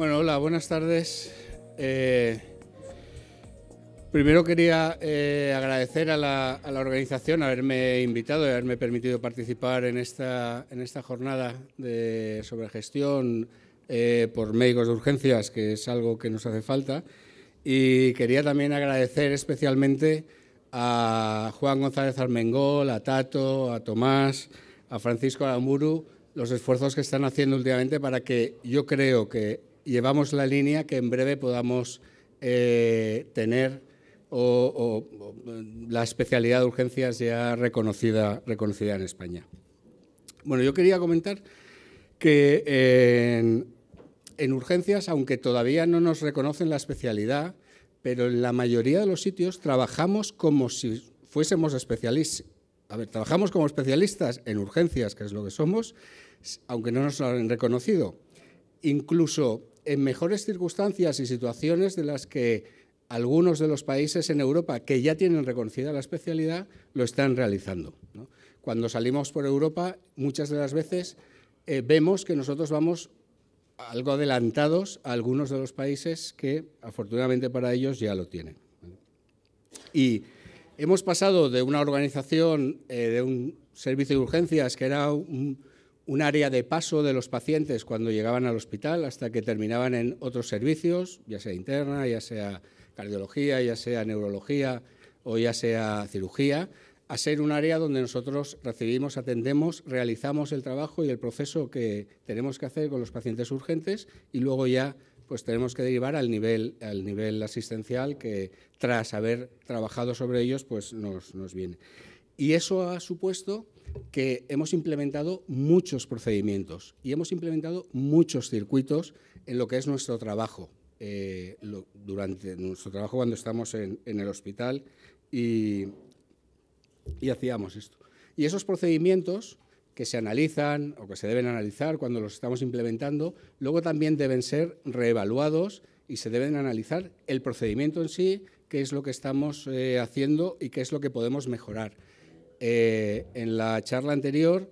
Bueno, hola, buenas tardes. Eh, primero quería eh, agradecer a la, organización haberme invitado y haberme permitido participar en esta, en esta jornada de, sobre gestión eh, por médicos de urgencias, que es algo que nos hace falta. Y quería también agradecer especialmente a Juan González Armengol, a Tato, a Tomás, a Francisco Aramuru, los esfuerzos que están haciendo últimamente para que yo creo que llevamos la línea que en breve podamos eh, tener la especialidad de urgencias ya reconocida, en España. Bueno, yo quería comentar que en, urgencias, aunque todavía no nos reconocen la especialidad, pero en la mayoría de los sitios trabajamos como si fuésemos especialistas. A ver, trabajamos como especialistas en urgencias, que es lo que somos, aunque no nos lo han reconocido. Incluso en mejores circunstancias y situaciones de las que algunos de los países en Europa que ya tienen reconocida la especialidad lo están realizando. Cuando salimos por Europa, muchas de las veces eh, vemos que nosotros vamos algo adelantados a algunos de los países que afortunadamente para ellos ya lo tienen. Y hemos pasado de una organización eh, de un servicio de urgencias que era un, un área de paso de los pacientes cuando llegaban al hospital hasta que terminaban en otros servicios, ya sea interna, ya sea cardiología, ya sea neurología o ya sea cirugía, a ser un área donde nosotros recibimos, atendemos, realizamos el trabajo y el proceso que tenemos que hacer con los pacientes urgentes y luego ya pues tenemos que derivar al nivel, al nivel asistencial que tras haber trabajado sobre ellos pues nos, nos viene. Y eso ha supuesto que hemos implementado muchos procedimientos y hemos implementado muchos circuitos en lo que es nuestro trabajo, eh, durante nuestro trabajo cuando estamos en, el hospital y, hacíamos esto. Y esos procedimientos que se analizan o que se deben analizar cuando los estamos implementando, luego también deben ser reevaluados y se deben analizar el procedimiento en sí, qué es lo que estamos eh, haciendo y qué es lo que podemos mejorar. Eh, en la charla anterior,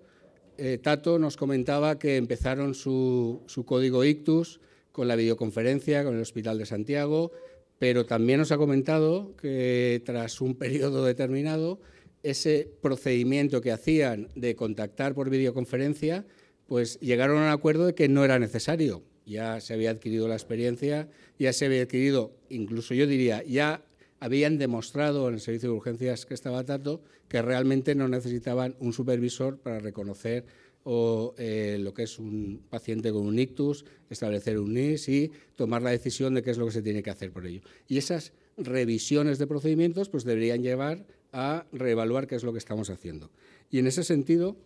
eh, Tato nos comentaba que empezaron su, su código Ictus con la videoconferencia, con el Hospital de Santiago, pero también nos ha comentado que tras un periodo determinado, ese procedimiento que hacían de contactar por videoconferencia, pues llegaron a un acuerdo de que no era necesario. Ya se había adquirido la experiencia, ya se había adquirido, incluso yo diría, ya habían demostrado en el servicio de urgencias que estaba tanto que realmente no necesitaban un supervisor para reconocer o eh, lo que es un paciente con un ictus, establecer un NIS y tomar la decisión de qué es lo que se tiene que hacer por ello. Y esas revisiones de procedimientos pues deberían llevar a reevaluar qué es lo que estamos haciendo. Y en ese sentido,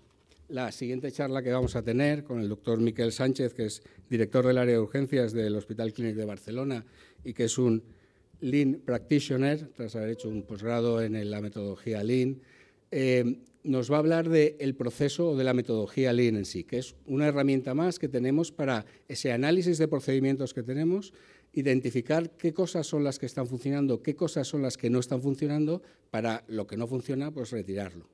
la siguiente charla que vamos a tener con el doctor Miquel Sánchez, que es director del área de urgencias del Hospital Clínic de Barcelona y que es un Lean Practitioner, tras haber hecho un posgrado en la metodología Lean, eh, nos va a hablar del proceso o de la metodología Lean en sí, que es una herramienta más que tenemos para ese análisis de procedimientos que tenemos, identificar qué cosas son las que están funcionando, qué cosas son las que no están funcionando, para lo que no funciona, pues retirarlo.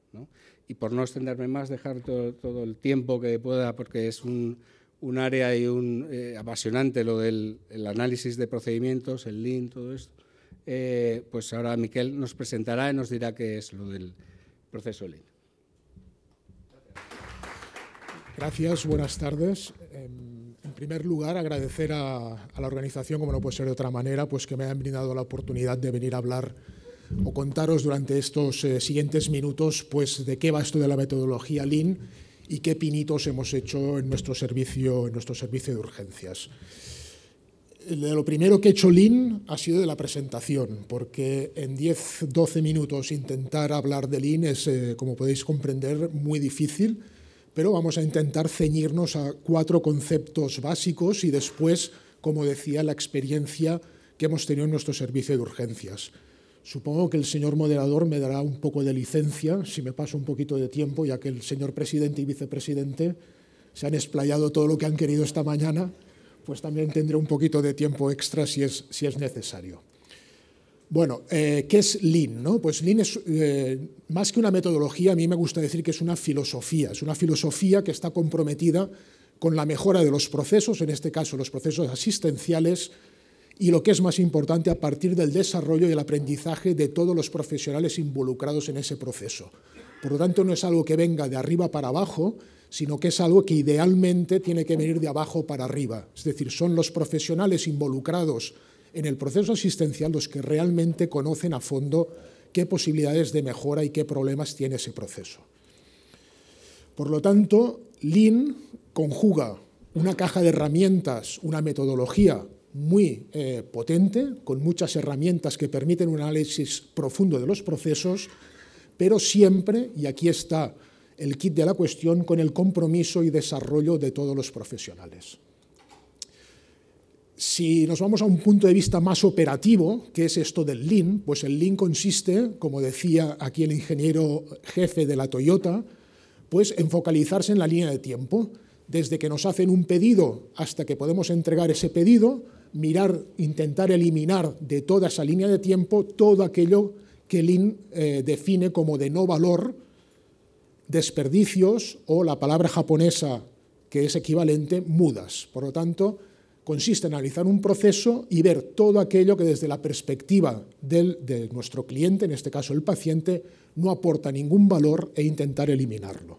Y por no extenderme más, dejar todo el tiempo que pueda, porque es un, un área y un eh, apasionante lo del análisis de procedimientos, el Lean, todo esto. Eh, pues ahora Miquel nos presentará y nos dirá qué es lo del proceso Lean. Gracias, buenas tardes. Em, en primer lugar, agradecer a, la organización, como no puede ser de otra manera, pues que me han brindado la oportunidad de venir a hablar o contaros durante estos eh, siguientes minutos pues de qué va esto de la metodología Lean y qué pinitos hemos hecho en nuestro servicio, en nuestro servicio de urgencias. lo primero que he hecho Lin ha sido de la presentación, porque en 10-12 minutos intentar hablar de Lean es, eh, como podéis comprender, muy difícil, pero vamos a intentar ceñirnos a cuatro conceptos básicos y después, como decía, la experiencia que hemos tenido en nuestro servicio de urgencias. Supongo que el señor moderador me dará un poco de licencia si me paso un poquito de tiempo, ya que el señor presidente y vicepresidente se han explayado todo lo que han querido esta mañana, pues también tendré un poquito de tiempo extra si es, necesario. Bueno, eh, ¿qué es Lean? Pues Lean es, eh, más que una metodología, a mí me gusta decir que es una filosofía, es una filosofía que está comprometida con la mejora de los procesos, en este caso los procesos asistenciales, y lo que es más importante, a partir del desarrollo y el aprendizaje de todos los profesionales involucrados en ese proceso. Por lo tanto, no es algo que venga de arriba para abajo, sino que es algo que idealmente tiene que venir de abajo para arriba. Es decir, son los profesionales involucrados en el proceso asistencial los que realmente conocen a fondo qué posibilidades de mejora y qué problemas tiene ese proceso. Por lo tanto, Lean conjuga una caja de herramientas, una metodología muy eh, potente, con muchas herramientas que permiten un análisis profundo de los procesos, pero siempre, y aquí está el kit de la cuestión, con el compromiso y desarrollo de todos los profesionales. Si nos vamos a un punto de vista más operativo, que es esto del Lean, pues el Lean consiste, como decía aquí el ingeniero jefe de la Toyota, pues en focalizarse en la línea de tiempo desde que nos hacen un pedido hasta que podemos entregar ese pedido, mirar, intentar eliminar de toda esa línea de tiempo todo aquello que Lin eh, define como de no valor, desperdicios o la palabra japonesa que es equivalente, mudas. Por lo tanto, consiste en analizar un proceso y ver todo aquello que desde la perspectiva de nuestro cliente, en este caso el paciente, no aporta ningún valor e intentar eliminarlo.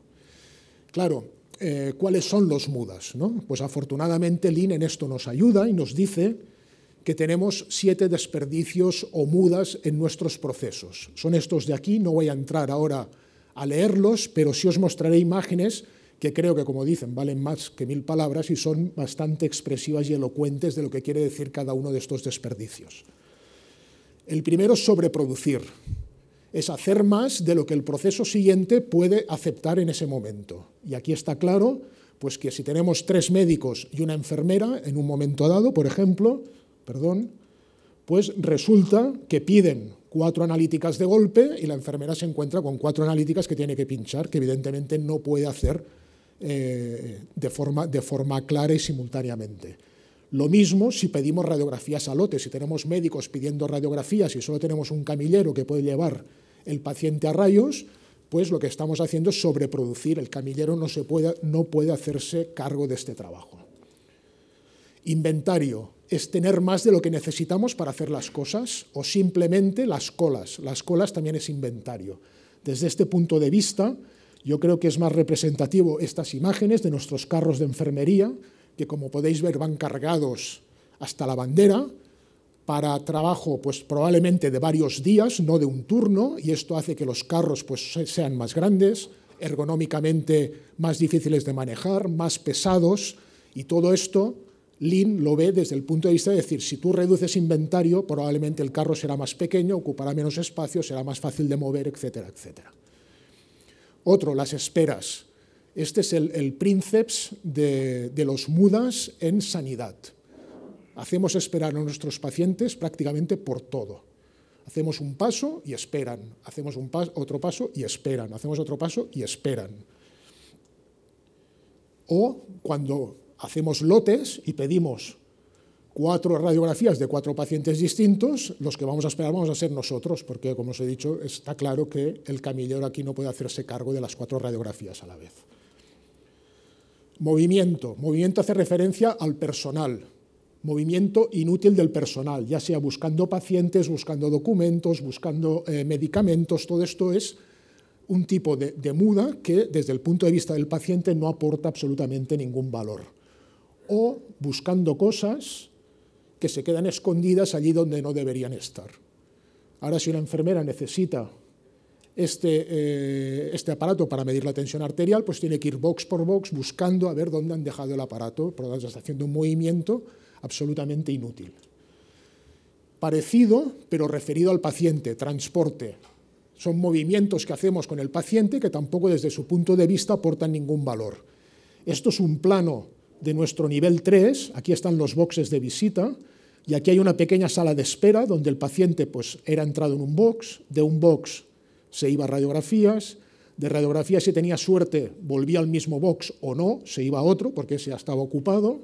Claro, eh, cuáles son los mudas. ¿no? Pues afortunadamente Lin en esto nos ayuda y nos dice que tenemos siete desperdicios o mudas en nuestros procesos. Son estos de aquí, no voy a entrar ahora a leerlos, pero sí os mostraré imágenes que creo que, como dicen, valen más que mil palabras y son bastante expresivas y elocuentes de lo que quiere decir cada uno de estos desperdicios. El primero es sobreproducir es hacer más de lo que el proceso siguiente puede aceptar en ese momento. Y aquí está claro pues que si tenemos tres médicos y una enfermera en un momento dado, por ejemplo, perdón, pues resulta que piden cuatro analíticas de golpe y la enfermera se encuentra con cuatro analíticas que tiene que pinchar, que evidentemente no puede hacer eh, de forma clara y simultáneamente. Lo mismo si pedimos radiografías a lotes, si tenemos médicos pidiendo radiografías y solo tenemos un camillero que puede llevar el paciente a rayos, pues lo que estamos haciendo es sobreproducir, el camillero no, se puede, no puede hacerse cargo de este trabajo. Inventario es tener más de lo que necesitamos para hacer las cosas o simplemente las colas. Las colas también es inventario. Desde este punto de vista, yo creo que es más representativo estas imágenes de nuestros carros de enfermería, que como podéis ver van cargados hasta la bandera, para trabajo pues probablemente de varios días, no de un turno, y esto hace que los carros pues sean más grandes, ergonómicamente más difíciles de manejar, más pesados, y todo esto Lean lo ve desde el punto de vista de decir, si tú reduces inventario, probablemente el carro será más pequeño, ocupará menos espacio, será más fácil de mover, etcétera, etcétera. Otro, las esperas. Este es el, el de, los mudas en sanidad. Hacemos esperar a nuestros pacientes prácticamente por todo. Hacemos un paso y esperan, hacemos otro paso y esperan, hacemos otro paso y esperan. O cuando hacemos lotes y pedimos cuatro radiografías de cuatro pacientes distintos, los que vamos a esperar vamos a ser nosotros, porque como os he dicho, está claro que el camillero aquí no puede hacerse cargo de las cuatro radiografías a la vez. Movimiento. Movimiento hace referencia al personal. Movimiento inútil del personal, ya sea buscando pacientes, buscando documentos, buscando eh, medicamentos, todo esto es un tipo de, de, muda que desde el punto de vista del paciente no aporta absolutamente ningún valor. O buscando cosas que se quedan escondidas allí donde no deberían estar. Ahora si una enfermera necesita este, eh, este, aparato para medir la tensión arterial, pues tiene que ir box por box buscando a ver dónde han dejado el aparato, por lo está haciendo un movimiento absolutamente inútil. Parecido, pero referido al paciente, transporte. Son movimientos que hacemos con el paciente que tampoco desde su punto de vista aportan ningún valor. Esto es un plano de nuestro nivel 3, aquí están los boxes de visita, y aquí hay una pequeña sala de espera donde el paciente pues, era entrado en un box, de un box se iba a radiografías, de radiografías si tenía suerte volvía al mismo box o no, se iba a otro porque ese ya estaba ocupado,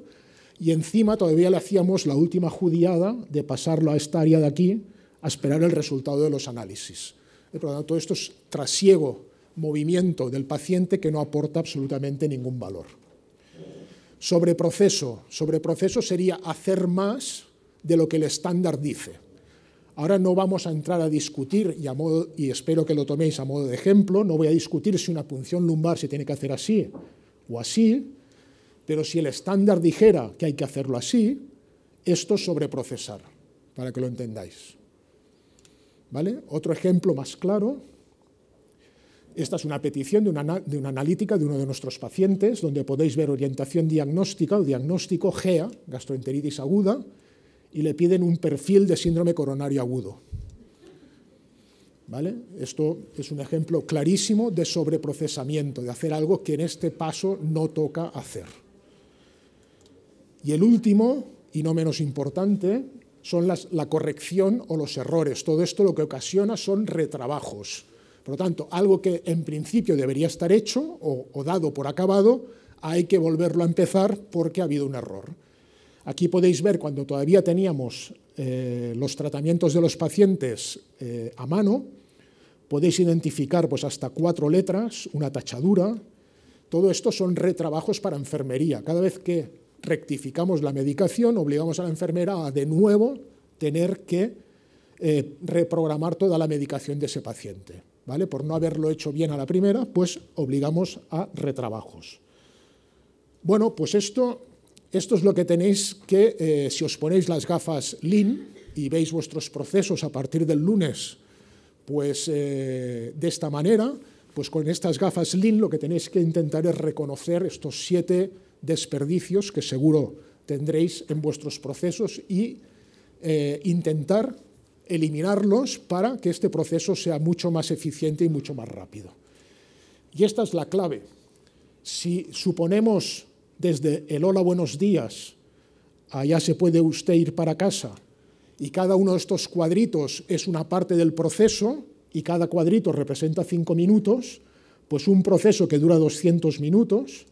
y encima todavía le hacíamos la última judiada de pasarlo a esta área de aquí a esperar el resultado de los análisis. Por lo tanto, esto es trasiego, movimiento del paciente que no aporta absolutamente ningún valor. Sobre proceso, sobre proceso sería hacer más de lo que el estándar dice. Ahora no vamos a entrar a discutir, y, espero que lo toméis a modo de ejemplo, no voy a discutir si una punción lumbar se tiene que hacer así o así, pero si el estándar dijera que hay que hacerlo así, esto es sobreprocesar, para que lo entendáis. ¿Vale? Otro ejemplo más claro. Esta es una petición de una, de una analítica de uno de nuestros pacientes, donde podéis ver orientación diagnóstica o diagnóstico GEA, gastroenteritis aguda, y le piden un perfil de síndrome coronario agudo. ¿Vale? Esto es un ejemplo clarísimo de sobreprocesamiento, de hacer algo que en este paso no toca hacer. Y el último, y no menos importante, son la corrección o los errores. Todo esto lo que ocasiona son retrabajos. Por lo tanto, algo que en principio debería estar hecho o dado por acabado, hay que volverlo a empezar porque ha habido un error. Aquí podéis ver cuando todavía teníamos eh, los tratamientos de los pacientes eh, a mano, podéis identificar pues, hasta cuatro letras, una tachadura. Todo esto son retrabajos para enfermería. Cada vez que rectificamos la medicación, obligamos a la enfermera a de nuevo tener que eh, reprogramar toda la medicación de ese paciente. ¿vale? Por no haberlo hecho bien a la primera, pues obligamos a retrabajos. Bueno, pues esto esto es lo que tenéis que, eh, si os ponéis las gafas Lean y veis vuestros procesos a partir del lunes, pues eh, de esta manera, pues con estas gafas Lean lo que tenéis que intentar es reconocer estos siete desperdicios que seguro tendréis en vuestros procesos y eh, intentar eliminarlos para que este proceso sea mucho más eficiente y mucho más rápido. Y esta es la clave. Si suponemos desde el hola buenos días, allá se puede usted ir para casa, y cada uno de estos cuadritos es una parte del proceso, y cada cuadrito representa cinco minutos, pues un proceso que dura 200 minutos,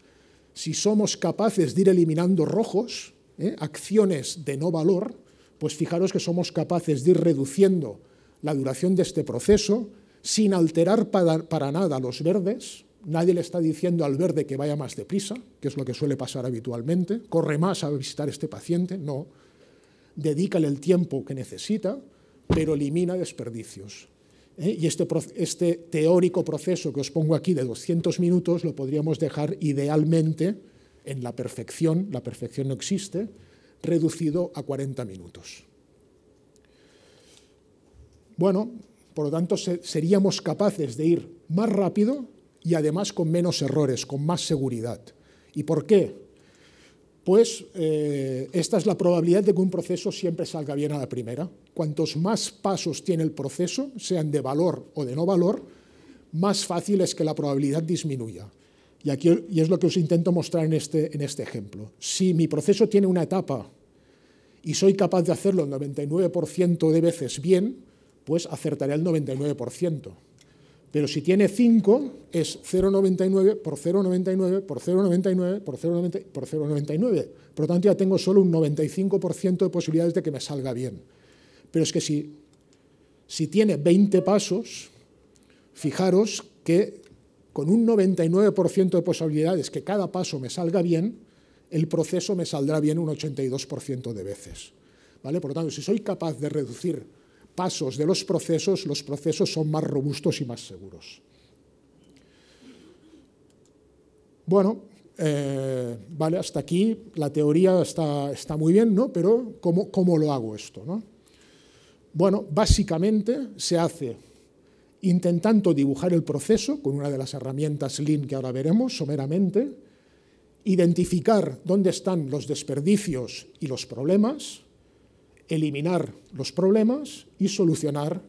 si somos capaces de ir eliminando rojos, ¿eh? acciones de no valor, pues fijaros que somos capaces de ir reduciendo la duración de este proceso sin alterar para nada los verdes, nadie le está diciendo al verde que vaya más deprisa, que es lo que suele pasar habitualmente, corre más a visitar este paciente, no, dedícale el tiempo que necesita, pero elimina desperdicios. ¿eh? Y este, este teórico proceso que os pongo aquí de 200 minutos lo podríamos dejar idealmente en la perfección, la perfección no existe, reducido a 40 minutos. Bueno, por lo tanto, seríamos capaces de ir más rápido y además con menos errores, con más seguridad. ¿Y por qué? Pues eh, esta es la probabilidad de que un proceso siempre salga bien a la primera. Cuantos más pasos tiene el proceso, sean de valor o de no valor, más fácil es que la probabilidad disminuya. Y, aquí, es lo que os intento mostrar en este, en este ejemplo. Si mi proceso tiene una etapa y soy capaz de hacerlo el 99% de veces bien, pues acertaré el 99%. Pero si tiene 5, es 0,99 por 0,99 por 0,99 por 0,99 por 0,99. Por lo tanto, ya tengo solo un 95% de posibilidades de que me salga bien. Pero es que si, tiene 20 pasos, fijaros que con un 99% de posibilidades que cada paso me salga bien, el proceso me saldrá bien un 82% de veces. ¿Vale? Por lo tanto, si soy capaz de reducir pasos de los procesos, los procesos son más robustos y más seguros. Bueno, eh, vale, hasta aquí la teoría está, muy bien, ¿no? Pero ¿cómo, lo hago esto? ¿no? Bueno, básicamente se hace intentando dibujar el proceso con una de las herramientas Lean que ahora veremos someramente, identificar dónde están los desperdicios y los problemas, eliminar los problemas y solucionar,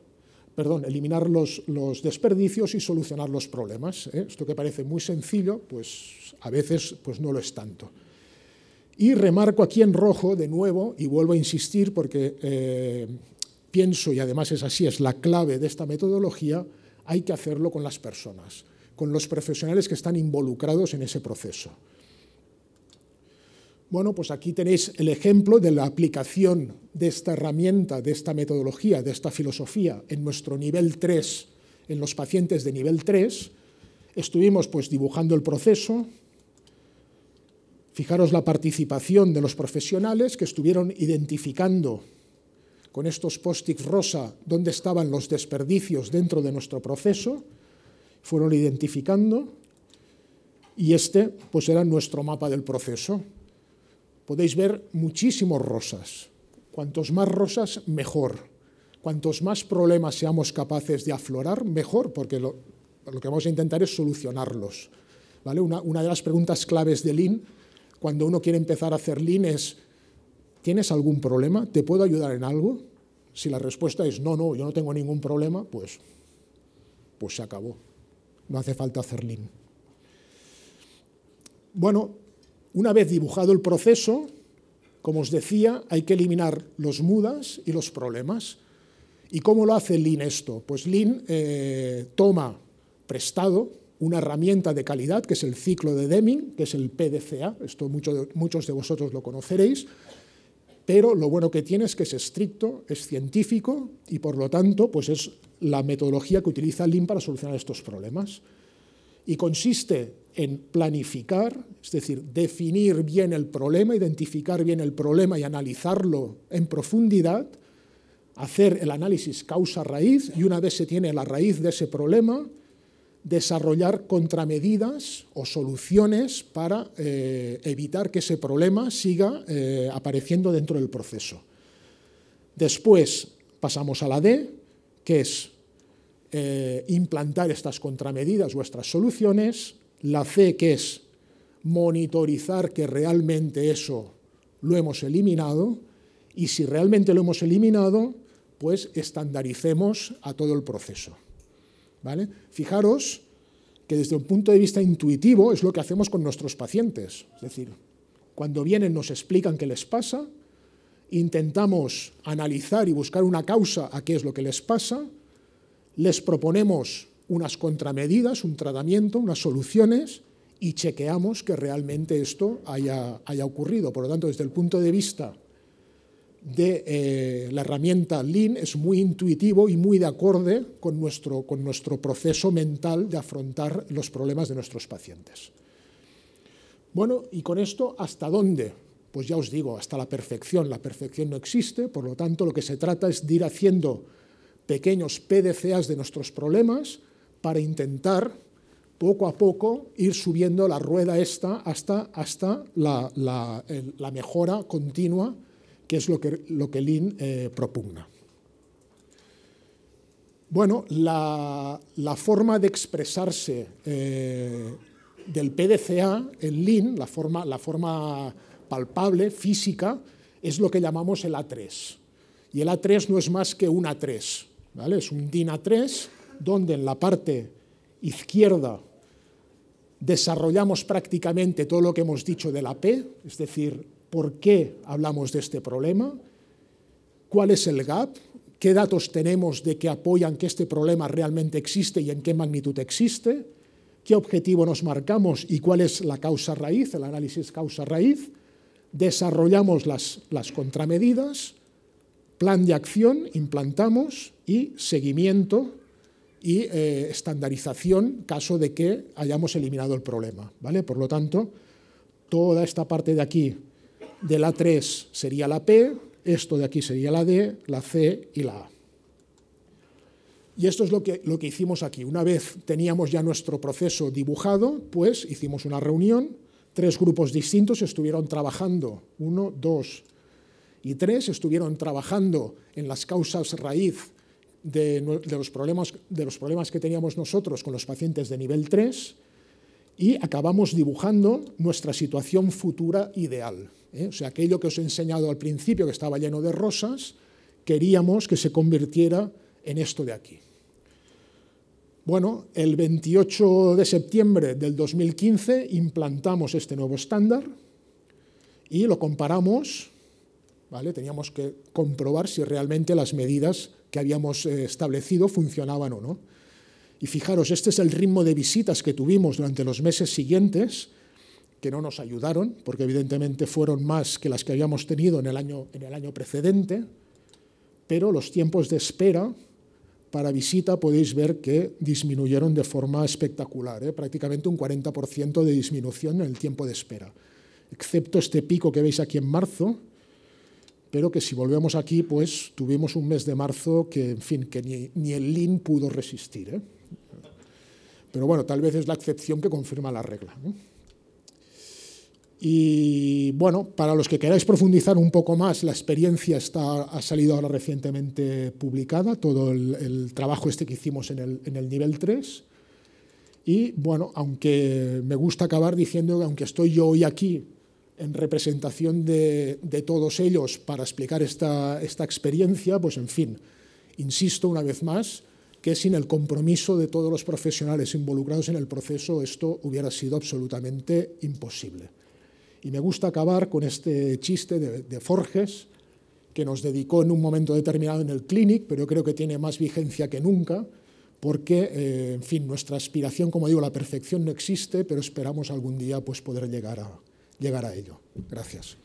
perdón, eliminar los, desperdicios y solucionar los problemas. ¿eh? Esto que parece muy sencillo, pues a veces pues no lo es tanto. Y remarco aquí en rojo de nuevo, y vuelvo a insistir porque eh, pienso, y además es así, es la clave de esta metodología, hay que hacerlo con las personas, con los profesionales que están involucrados en ese proceso. Bueno, pues aquí tenéis el ejemplo de la aplicación de esta herramienta, de esta metodología, de esta filosofía en nuestro nivel 3, en los pacientes de nivel 3. Estuvimos pues dibujando el proceso. Fijaros la participación de los profesionales que estuvieron identificando con estos post-its rosa dónde estaban los desperdicios dentro de nuestro proceso, fueron identificando y este pues era nuestro mapa del proceso, podéis ver muchísimos rosas. Cuantos más rosas, mejor. Cuantos más problemas seamos capaces de aflorar, mejor, porque lo, que vamos a intentar es solucionarlos. ¿vale? Una, de las preguntas claves de Lean, cuando uno quiere empezar a hacer Lean, es, ¿tienes algún problema? ¿Te puedo ayudar en algo? Si la respuesta es no, no, yo no tengo ningún problema, pues, pues se acabó. No hace falta hacer Lean. Bueno, una vez dibujado el proceso, como os decía, hay que eliminar los mudas y los problemas. ¿Y cómo lo hace Lean esto? Pues Lean eh, toma prestado una herramienta de calidad, que es el ciclo de Deming, que es el PDCA, esto muchos de vosotros lo conoceréis, pero lo bueno que tiene es que es estricto, es científico y por lo tanto pues es la metodología que utiliza Lean para solucionar estos problemas. Y consiste en planificar, es decir, definir bien el problema, identificar bien el problema y analizarlo en profundidad, hacer el análisis causa-raíz y una vez se tiene la raíz de ese problema, desarrollar contramedidas o soluciones para eh, evitar que ese problema siga eh, apareciendo dentro del proceso. Después pasamos a la D, que es eh, implantar estas contramedidas o estas soluciones la C que es monitorizar que realmente eso lo hemos eliminado y si realmente lo hemos eliminado, pues estandaricemos a todo el proceso. ¿Vale? Fijaros que desde un punto de vista intuitivo es lo que hacemos con nuestros pacientes. Es decir, cuando vienen nos explican qué les pasa, intentamos analizar y buscar una causa a qué es lo que les pasa, les proponemos unas contramedidas, un tratamiento, unas soluciones y chequeamos que realmente esto haya, ocurrido. Por lo tanto, desde el punto de vista de eh, la herramienta Lean es muy intuitivo y muy de acorde con nuestro, con nuestro proceso mental de afrontar los problemas de nuestros pacientes. Bueno, y con esto, ¿hasta dónde? Pues ya os digo, hasta la perfección. La perfección no existe, por lo tanto, lo que se trata es de ir haciendo pequeños PDCAs de nuestros problemas, para intentar poco a poco ir subiendo la rueda esta hasta, hasta la, mejora continua, que es lo que, lo que Lin eh, propugna. Bueno, la, forma de expresarse eh, del PDCA en Lean, la forma, la forma palpable, física, es lo que llamamos el A3. Y el A3 no es más que un A3, Es un DIN A3 donde en la parte izquierda desarrollamos prácticamente todo lo que hemos dicho de la P, es decir, por qué hablamos de este problema, cuál es el gap, qué datos tenemos de que apoyan que este problema realmente existe y en qué magnitud existe, qué objetivo nos marcamos y cuál es la causa raíz, el análisis causa raíz, desarrollamos las, las contramedidas, plan de acción, implantamos y seguimiento y eh, estandarización caso de que hayamos eliminado el problema. ¿vale? Por lo tanto, toda esta parte de aquí de la 3 sería la P, esto de aquí sería la D, la C y la A. Y esto es lo que, lo que hicimos aquí. Una vez teníamos ya nuestro proceso dibujado, pues hicimos una reunión, tres grupos distintos estuvieron trabajando, uno, dos y tres, estuvieron trabajando en las causas raíz de, los problemas, de los problemas que teníamos nosotros con los pacientes de nivel 3 y acabamos dibujando nuestra situación futura ideal. ¿eh? O sea, aquello que os he enseñado al principio, que estaba lleno de rosas, queríamos que se convirtiera en esto de aquí. Bueno, el 28 de septiembre del 2015 implantamos este nuevo estándar y lo comparamos, ¿vale? Teníamos que comprobar si realmente las medidas que habíamos eh, establecido funcionaban o no. Y fijaros, este es el ritmo de visitas que tuvimos durante los meses siguientes, que no nos ayudaron, porque evidentemente fueron más que las que habíamos tenido en el año, en el año precedente, pero los tiempos de espera para visita podéis ver que disminuyeron de forma espectacular, ¿eh? prácticamente un 40% de disminución en el tiempo de espera, excepto este pico que veis aquí en marzo, pero que si volvemos aquí, pues tuvimos un mes de marzo que, en fin, que ni, el lin pudo resistir. ¿eh? Pero bueno, tal vez es la excepción que confirma la regla. Y bueno, para los que queráis profundizar un poco más, la experiencia está, ha salido ahora recientemente publicada, todo el, trabajo este que hicimos en el, en el nivel 3. Y bueno, aunque me gusta acabar diciendo que aunque estoy yo hoy aquí en representación de, todos ellos para explicar esta, esta experiencia, pues en fin, insisto una vez más que sin el compromiso de todos los profesionales involucrados en el proceso esto hubiera sido absolutamente imposible. Y me gusta acabar con este chiste de, Forges, que nos dedicó en un momento determinado en el clinic, pero yo creo que tiene más vigencia que nunca, porque, eh, en fin, nuestra aspiración, como digo, la perfección no existe, pero esperamos algún día pues, poder llegar a, llegar a ello. Gracias.